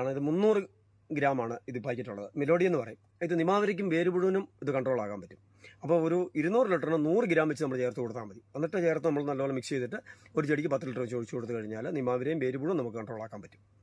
ആണ് ഇത് മുന്നൂറ് ആണ് ഇത് പാക്കറ്റ് ഉള്ളത് മെലോഡി എന്ന് പറയും ഇത് നിമാവരിക്കും വേരുപുഴുവിനും ഇത് കൺട്രോൾ ആകാൻ പറ്റും അപ്പോൾ ഒരു ഇരുന്നൂറ് ലിറ്ററിന് നൂറ് ഗ്രാം വെച്ച് നമ്മൾ ചേർത്ത് കൊടുത്താൽ മതി എന്നിട്ട് ചേർത്ത് നമ്മൾ നല്ലോണം മിക്സ് ചെയ്തിട്ട് ഒരു ചെടിക്ക് പത്ത് ലിറ്റർ വെച്ച് ഒഴിച്ചു കൊടുത്തു കഴിഞ്ഞാൽ നിമാവരെയും വേരുപുഴുവും നമുക്ക് കൺട്രോൾ ആക്കാൻ പറ്റും